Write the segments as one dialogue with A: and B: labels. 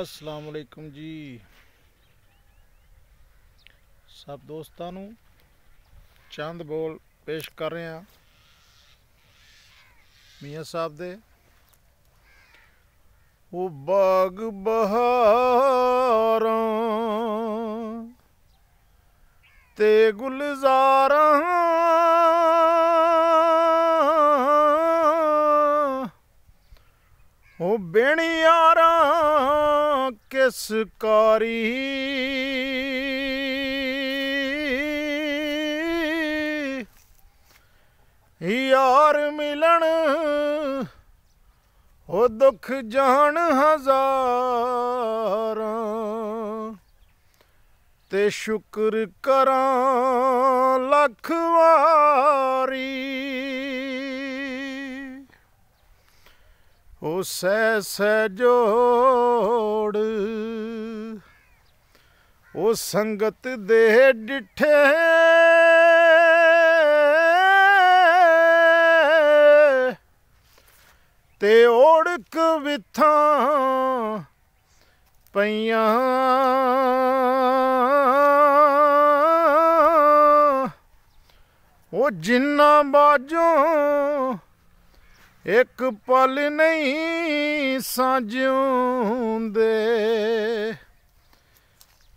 A: ਅਸਲਾਮ ਵਾਲੇਕੁਮ ਜੀ ਸਭ ਦੋਸਤਾਂ ਨੂੰ ਚੰਦ ਬੋਲ ਪੇਸ਼ ਕਰ ਰਹੇ ਮੀਆਂ ਸਾਹਿਬ ਦੇ ਉਹ ਬਾਗ ਬਹਾਰਾਂ ਤੇ ਗੁਲਜ਼ਾਰਾਂ ਉਹ ਯਾਰਾਂ ਕਿਸ ਕਾਰੀ ਯਾਰ ਮਿਲਣ ਉਹ ਦੁੱਖ ਜਾਣ ਹਜ਼ਾਰਾਂ ਤੇ ਸ਼ੁਕਰ ਕਰਾਂ ਲੱਖ ਵਾਰੀ ਉਸ ਸਹਿ ਸਹਿ ਉਹ ਸੰਗਤ ਦੇ ਡਿਠੇ ਤੇ ਓੜਕ ਵਿਥਾਂ ਪਈਆਂ ਉਹ ਜਿੰਨਾ ਬਾਜੋਂ ਇੱਕ ਪਲ ਨਹੀਂ ਸਾਜਿਉਂਦੇ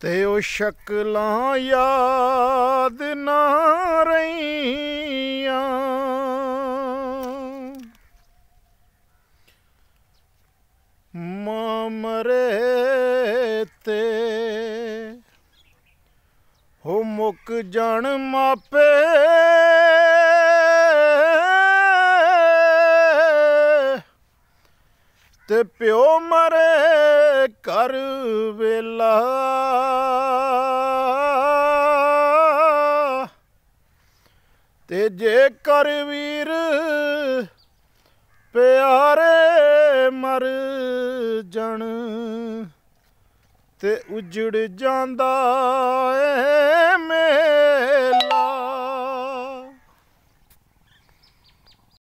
A: ਤੇ ਉਹ ਸ਼ਕਲਾਂ ਯਾਦ ਨਾ ਰਹੀਆਂ ਮਮਰੇ ਤੇ ਹੋ ਮੁੱਕ ਜਣ ਮਾਪੇ ਤੇ ਪਿਓ ਮਰੇ ਕਰ ਵੇਲਾ ਤੇ ਜੇ ਕਰ ਵੀਰ ਪਿਆਰੇ ਮਰ ਜਣ ਤੇ ਉਜੜ ਜਾਂਦਾ ਏ